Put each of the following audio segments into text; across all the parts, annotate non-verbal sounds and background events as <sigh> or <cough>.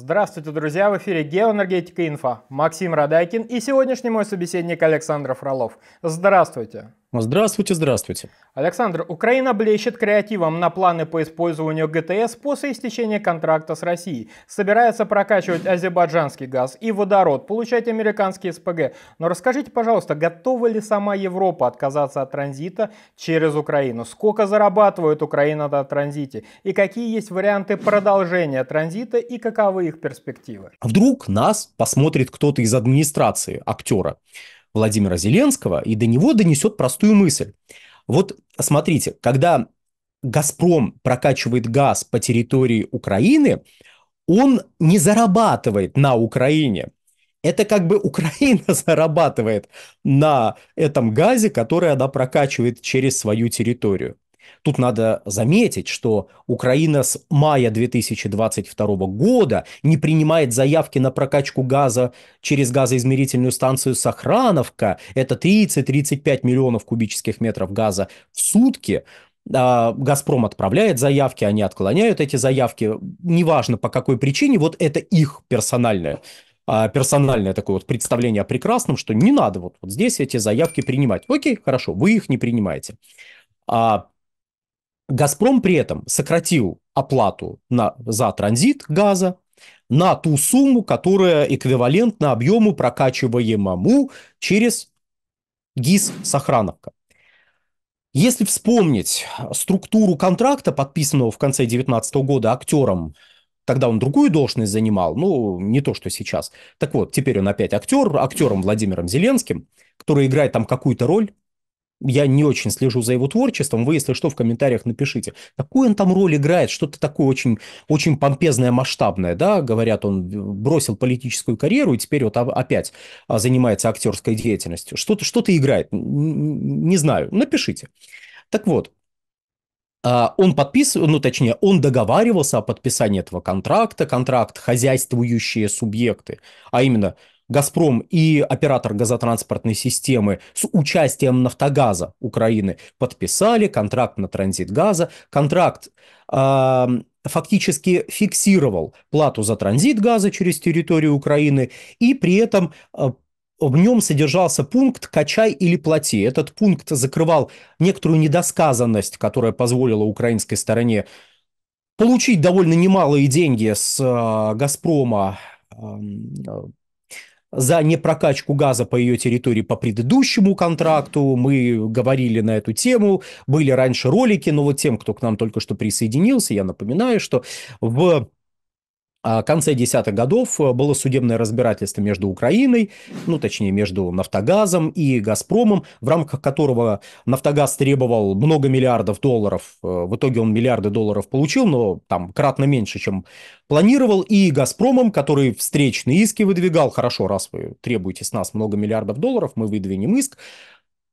Здравствуйте, друзья! В эфире «Геоэнергетика Инфа. Максим Радайкин и сегодняшний мой собеседник Александр Фролов. Здравствуйте! Ну, здравствуйте, здравствуйте. Александр, Украина блещет креативом на планы по использованию ГТС после истечения контракта с Россией. Собирается прокачивать азербайджанский газ и водород, получать американские СПГ. Но расскажите, пожалуйста, готова ли сама Европа отказаться от транзита через Украину? Сколько зарабатывает Украина на транзите? И какие есть варианты продолжения транзита и каковы их перспективы? А вдруг нас посмотрит кто-то из администрации актера? Владимира Зеленского, и до него донесет простую мысль. Вот смотрите, когда «Газпром» прокачивает газ по территории Украины, он не зарабатывает на Украине. Это как бы Украина <laughs> зарабатывает на этом газе, который она прокачивает через свою территорию. Тут надо заметить, что Украина с мая 2022 года не принимает заявки на прокачку газа через газоизмерительную станцию Сохрановка. Это 30-35 миллионов кубических метров газа в сутки. А, Газпром отправляет заявки, они отклоняют эти заявки, неважно по какой причине, вот это их персональное а, персональное такое вот представление о прекрасном, что не надо вот, вот здесь эти заявки принимать. Окей, хорошо, вы их не принимаете. А Газпром при этом сократил оплату на, за транзит газа на ту сумму, которая эквивалентна объему прокачиваемому через ГИС Сохрановка. Если вспомнить структуру контракта, подписанного в конце 2019 года актером, тогда он другую должность занимал, ну, не то, что сейчас. Так вот, теперь он опять актер, актером Владимиром Зеленским, который играет там какую-то роль, я не очень слежу за его творчеством, вы, если что, в комментариях напишите, какую он там роль играет, что-то такое очень, очень помпезное, масштабное, да, говорят, он бросил политическую карьеру и теперь вот а, опять а, занимается актерской деятельностью, что-то что играет, не знаю, напишите. Так вот, а, он подписывал, ну точнее, он договаривался о подписании этого контракта, контракт хозяйствующие субъекты, а именно – Газпром и оператор газотранспортной системы с участием Нафтогаза Украины подписали контракт на транзит газа. Контракт э, фактически фиксировал плату за транзит газа через территорию Украины и при этом э, в нем содержался пункт «качай или плати». Этот пункт закрывал некоторую недосказанность, которая позволила украинской стороне получить довольно немалые деньги с э, «Газпрома» эм, э, за непрокачку газа по ее территории по предыдущему контракту. Мы говорили на эту тему, были раньше ролики, но вот тем, кто к нам только что присоединился, я напоминаю, что в а конце десятых годов э, было судебное разбирательство между Украиной, ну, точнее, между «Нафтогазом» и «Газпромом», в рамках которого «Нафтогаз» требовал много миллиардов долларов. Э, в итоге он миллиарды долларов получил, но там кратно меньше, чем планировал. И «Газпромом», который встречные иски выдвигал, хорошо, раз вы требуете с нас много миллиардов долларов, мы выдвинем иск.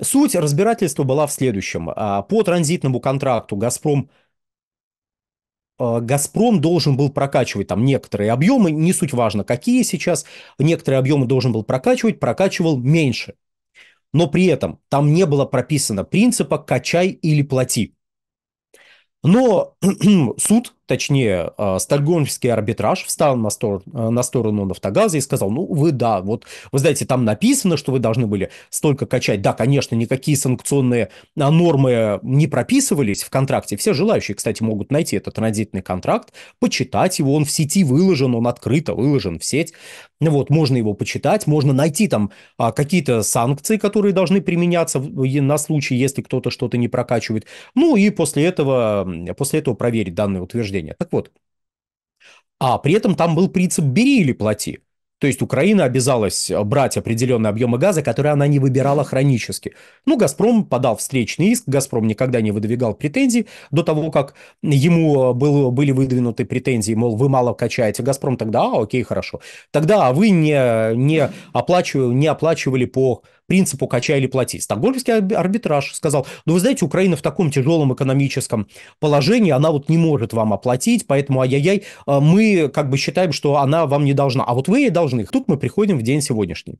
Суть разбирательства была в следующем. А по транзитному контракту «Газпром» А, Газпром должен был прокачивать там некоторые объемы, не суть важно, какие сейчас, некоторые объемы должен был прокачивать, прокачивал меньше. Но при этом там не было прописано принципа «качай или плати». Но <clears throat> суд точнее, а, стокгольмский арбитраж встал на, стор а, на сторону «Нафтогаза» и сказал, ну, вы, да, вот, вы знаете, там написано, что вы должны были столько качать. Да, конечно, никакие санкционные а, нормы не прописывались в контракте. Все желающие, кстати, могут найти этот транзитный контракт, почитать его, он в сети выложен, он открыто выложен в сеть. Вот, можно его почитать, можно найти там какие-то санкции, которые должны применяться на случай, если кто-то что-то не прокачивает. Ну, и после этого, после этого проверить данное утверждение зрения. Так вот, а при этом там был принцип «бери или плати». То есть Украина обязалась э, брать определенные объемы газа, которые она не выбирала хронически. Ну, «Газпром» подал встречный иск, «Газпром» никогда не выдвигал претензий до того, как ему э, был, были выдвинуты претензии, мол, вы мало качаете. «Газпром» тогда, а, окей, хорошо. Тогда а вы не, не, оплачивали, не оплачивали по принципу «качай или плати». Стокгольмский арбитраж сказал, ну, вы знаете, Украина в таком тяжелом экономическом положении, она вот не может вам оплатить, поэтому, ай-яй-яй, э, мы как бы считаем, что она вам не должна. А вот вы ей должны должных. Тут мы приходим в день сегодняшний.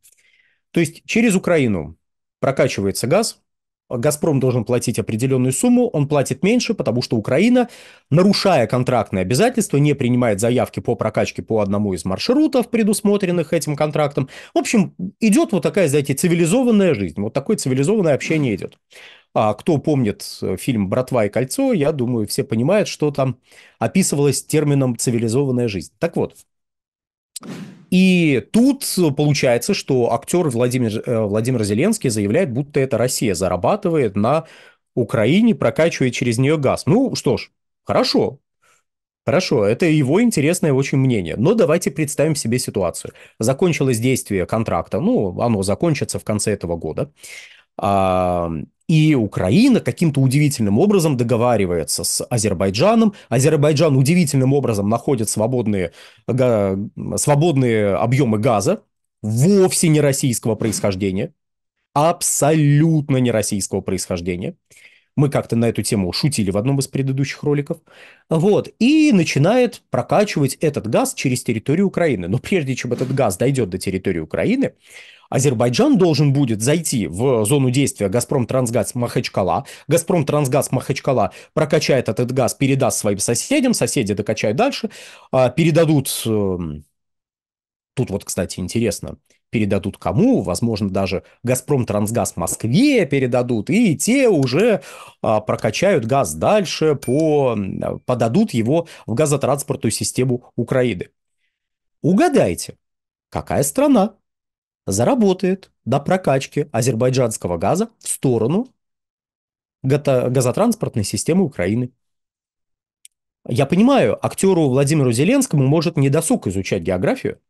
То есть через Украину прокачивается газ, Газпром должен платить определенную сумму, он платит меньше, потому что Украина, нарушая контрактные обязательства, не принимает заявки по прокачке по одному из маршрутов, предусмотренных этим контрактом. В общем, идет вот такая, знаете, цивилизованная жизнь, вот такое цивилизованное общение идет. А кто помнит э, фильм «Братва и кольцо», я думаю, все понимают, что там описывалось термином «цивилизованная жизнь». Так вот, и тут получается, что актер Владимир, э, Владимир Зеленский заявляет, будто это Россия зарабатывает на Украине, прокачивает через нее газ. Ну что ж, хорошо. Хорошо, это его интересное очень мнение. Но давайте представим себе ситуацию. Закончилось действие контракта, ну, оно закончится в конце этого года. А, и Украина каким-то удивительным образом договаривается с Азербайджаном. Азербайджан удивительным образом находит свободные, свободные объемы газа, вовсе не российского происхождения, абсолютно не российского происхождения. Мы как-то на эту тему шутили в одном из предыдущих роликов. Вот. И начинает прокачивать этот газ через территорию Украины. Но прежде чем этот газ дойдет до территории Украины, Азербайджан должен будет зайти в зону действия «Газпром Трансгаз Махачкала». «Газпром Трансгаз Махачкала» прокачает этот газ, передаст своим соседям, соседи докачают дальше, а, передадут... Эм, тут вот, кстати, интересно передадут кому, возможно, даже «Газпром Трансгаз» Москве передадут, и те уже а, прокачают газ дальше, по, подадут его в газотранспортную систему Украины. Угадайте, какая страна заработает до прокачки азербайджанского газа в сторону газотранспортной системы Украины? Я понимаю, актеру Владимиру Зеленскому может не досуг изучать географию.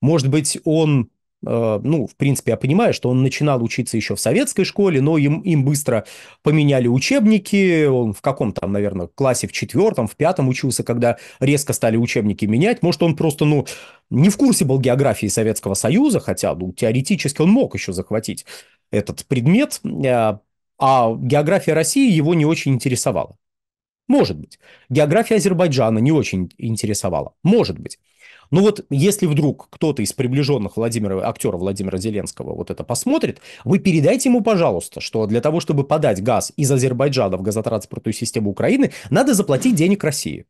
Может быть, он Э, ну, в принципе, я понимаю, что он начинал учиться еще в советской школе, но им, им быстро поменяли учебники. Он в каком там, наверное, классе в четвертом, в пятом учился, когда резко стали учебники менять. Может, он просто, ну, не в курсе был географии Советского Союза, хотя, ну, теоретически он мог еще захватить этот предмет, э, а география России его не очень интересовала. Может быть. География Азербайджана не очень интересовала. Может быть. Ну вот, если вдруг кто-то из приближенных Владимира, актера Владимира Зеленского вот это посмотрит, вы передайте ему, пожалуйста, что для того, чтобы подать газ из Азербайджана в газотранспортную систему Украины, надо заплатить денег России.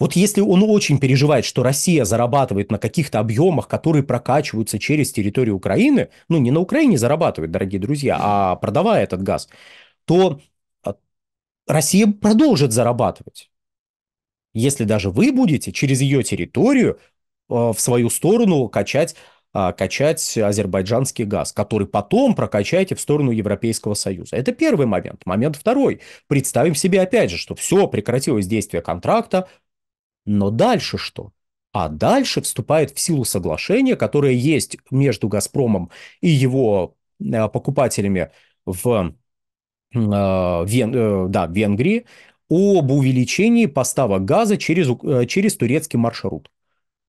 Вот если он очень переживает, что Россия зарабатывает на каких-то объемах, которые прокачиваются через территорию Украины, ну не на Украине зарабатывает, дорогие друзья, а продавая этот газ, то а, Россия продолжит зарабатывать если даже вы будете через ее территорию э, в свою сторону качать а, качать азербайджанский газ, который потом прокачаете в сторону Европейского Союза. Это первый момент. Момент второй. Представим себе опять же, что все, прекратилось действие контракта, но дальше что? А дальше вступает в силу соглашение, которое есть между «Газпромом» и его э, покупателями в э, Вен... да, Венгрии, об увеличении поставок газа через, э, через турецкий маршрут.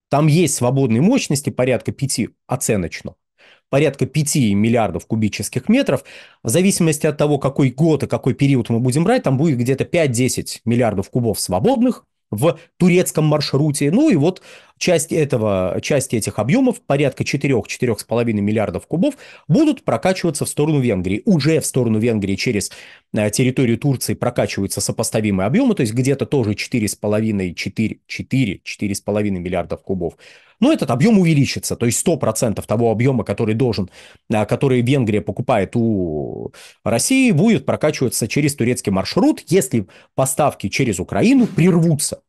Там есть свободные мощности, порядка 5 оценочно, порядка 5 миллиардов кубических метров. В зависимости от того, какой год и какой период мы будем брать, там будет где-то 5-10 миллиардов кубов свободных в турецком маршруте. Ну и вот часть этого, часть этих объемов, порядка 4-4,5 миллиардов кубов, будут прокачиваться в сторону Венгрии. Уже в сторону Венгрии через э, территорию Турции прокачиваются сопоставимые объемы, то есть где-то тоже 4,5-4,4,5 миллиардов кубов. Но этот объем увеличится, то есть 100% того объема, который должен, э, который Венгрия покупает у России, будет прокачиваться через турецкий маршрут, если поставки через Украину прервутся.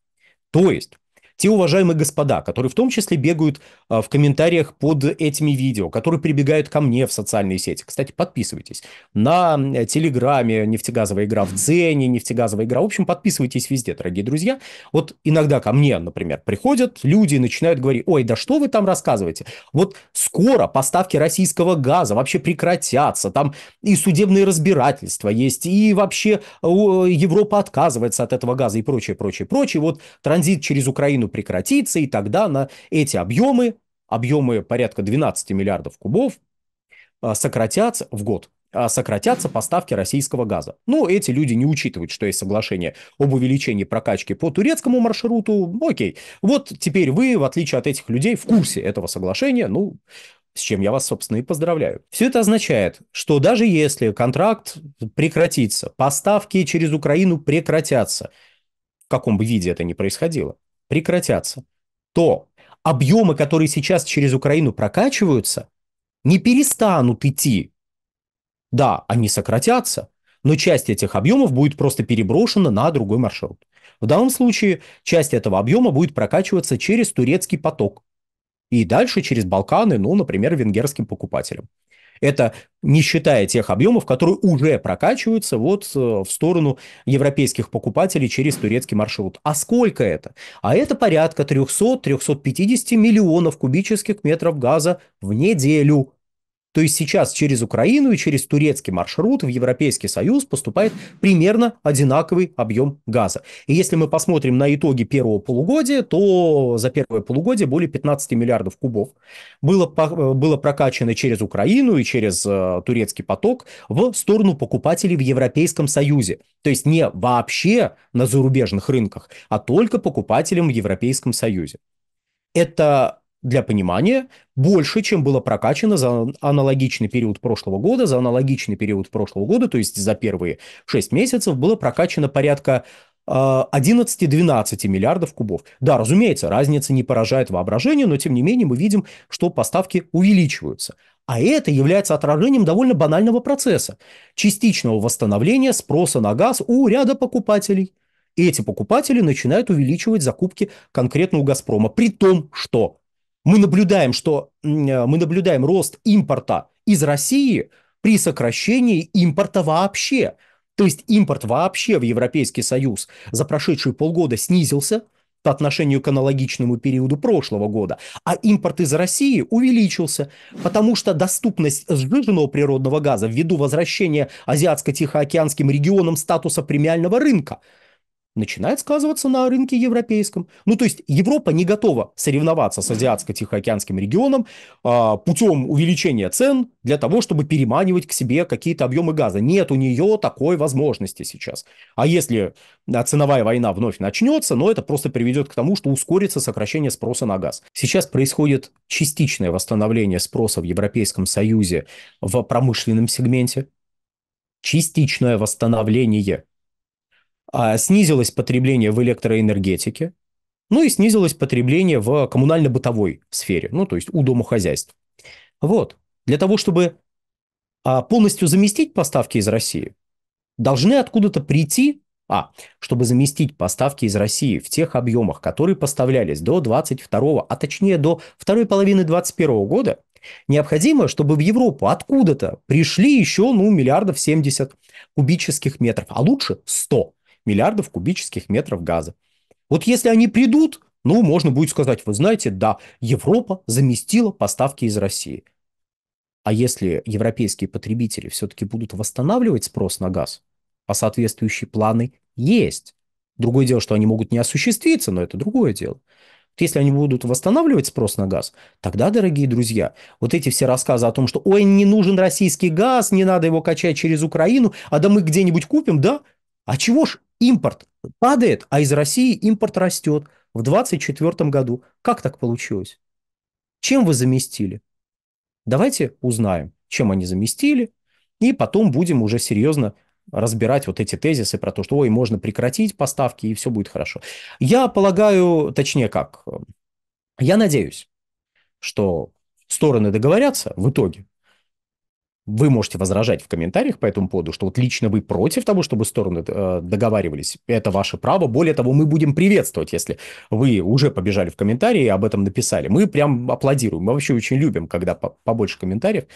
То есть те уважаемые господа, которые в том числе бегают а, в комментариях под этими видео, которые прибегают ко мне в социальные сети. Кстати, подписывайтесь на э, Телеграме «Нефтегазовая игра в Дзене», «Нефтегазовая игра». В общем, подписывайтесь везде, дорогие друзья. Вот иногда ко мне, например, приходят люди и начинают говорить, ой, да что вы там рассказываете? Вот скоро поставки российского газа вообще прекратятся, там и судебные разбирательства есть, и вообще Европа отказывается от этого газа и прочее, прочее, прочее. Вот транзит через Украину году прекратится, и тогда на эти объемы, объемы порядка 12 миллиардов кубов, а, сократятся в год а, сократятся поставки российского газа. Ну, эти люди не учитывают, что есть соглашение об увеличении прокачки по турецкому маршруту. Окей. Вот теперь вы, в отличие от этих людей, в курсе этого соглашения. Ну, с чем я вас, собственно, и поздравляю. Все это означает, что даже если контракт прекратится, поставки через Украину прекратятся, в каком бы виде это ни происходило, прекратятся, то объемы, которые сейчас через Украину прокачиваются, не перестанут идти. Да, они сократятся, но часть этих объемов будет просто переброшена на другой маршрут. В данном случае часть этого объема будет прокачиваться через турецкий поток и дальше через Балканы, ну, например, венгерским покупателям. Это не считая тех объемов, которые уже прокачиваются вот э, в сторону европейских покупателей через турецкий маршрут. А сколько это? А это порядка 300-350 миллионов кубических метров газа в неделю. То есть сейчас через Украину и через турецкий маршрут в Европейский Союз поступает примерно одинаковый объем газа. И если мы посмотрим на итоги первого полугодия, то за первое полугодие более 15 миллиардов кубов было, было прокачано через Украину и через э, турецкий поток в сторону покупателей в Европейском Союзе. То есть не вообще на зарубежных рынках, а только покупателям в Европейском Союзе. Это для понимания, больше, чем было прокачано за аналогичный период прошлого года. За аналогичный период прошлого года, то есть за первые 6 месяцев, было прокачано порядка 11-12 а, миллиардов кубов. Да, разумеется, разница не поражает воображение, но тем не менее мы видим, что поставки увеличиваются. А это является отражением довольно банального процесса – частичного восстановления спроса на газ у ряда покупателей. И эти покупатели начинают увеличивать закупки конкретно у «Газпрома», при том, что мы наблюдаем, что э, мы наблюдаем рост импорта из России при сокращении импорта вообще. То есть импорт вообще в Европейский Союз за прошедшие полгода снизился по отношению к аналогичному периоду прошлого года, а импорт из России увеличился, потому что доступность сжиженного природного газа ввиду возвращения азиатско-тихоокеанским регионам статуса премиального рынка – начинает сказываться на рынке европейском. Ну, то есть Европа не готова соревноваться с Азиатско-Тихоокеанским регионом а, путем увеличения цен для того, чтобы переманивать к себе какие-то объемы газа. Нет у нее такой возможности сейчас. А если а, ценовая война вновь начнется, но ну, это просто приведет к тому, что ускорится сокращение спроса на газ. Сейчас происходит частичное восстановление спроса в Европейском Союзе в промышленном сегменте. Частичное восстановление – а, снизилось потребление в электроэнергетике, ну и снизилось потребление в коммунально-бытовой сфере, ну то есть у домохозяйств. Вот. Для того, чтобы а, полностью заместить поставки из России, должны откуда-то прийти, а, чтобы заместить поставки из России в тех объемах, которые поставлялись до 22 а точнее до второй половины 21 года, необходимо, чтобы в Европу откуда-то пришли еще, ну, миллиардов 70 кубических метров, а лучше 100 миллиардов кубических метров газа. Вот если они придут, ну, можно будет сказать, вы знаете, да, Европа заместила поставки из России. А если европейские потребители все-таки будут восстанавливать спрос на газ, а соответствующие планы есть. Другое дело, что они могут не осуществиться, но это другое дело. Вот если они будут восстанавливать спрос на газ, тогда, дорогие друзья, вот эти все рассказы о том, что ой, не нужен российский газ, не надо его качать через Украину, а да мы где-нибудь купим, да? А чего ж Импорт падает, а из России импорт растет в 2024 году. Как так получилось? Чем вы заместили? Давайте узнаем, чем они заместили, и потом будем уже серьезно разбирать вот эти тезисы про то, что ой, можно прекратить поставки и все будет хорошо. Я полагаю, точнее как, я надеюсь, что стороны договорятся в итоге, вы можете возражать в комментариях по этому поводу, что вот лично вы против того, чтобы стороны э, договаривались. Это ваше право. Более того, мы будем приветствовать, если вы уже побежали в комментарии и об этом написали. Мы прям аплодируем. Мы вообще очень любим, когда побольше комментариев.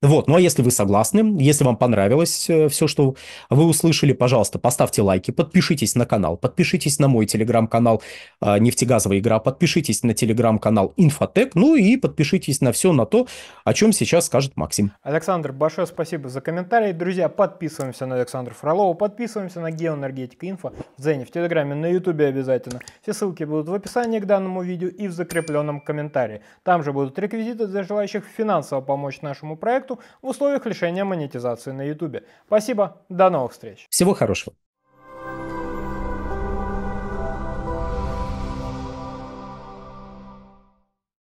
Вот, ну а если вы согласны, если вам понравилось э, все, что вы услышали, пожалуйста, поставьте лайки, подпишитесь на канал, подпишитесь на мой телеграм-канал э, «Нефтегазовая игра», подпишитесь на телеграм-канал «Инфотек», ну и подпишитесь на все на то, о чем сейчас скажет Максим. Александр, большое спасибо за комментарии. Друзья, подписываемся на Александра Фролова, подписываемся на Геоэнергетика Инфо, в Дзене, в Телеграме, на Ютубе обязательно. Все ссылки будут в описании к данному видео и в закрепленном комментарии. Там же будут реквизиты для желающих финансово помочь нашему проекту, проекту в условиях лишения монетизации на YouTube. Спасибо, до новых встреч. Всего хорошего.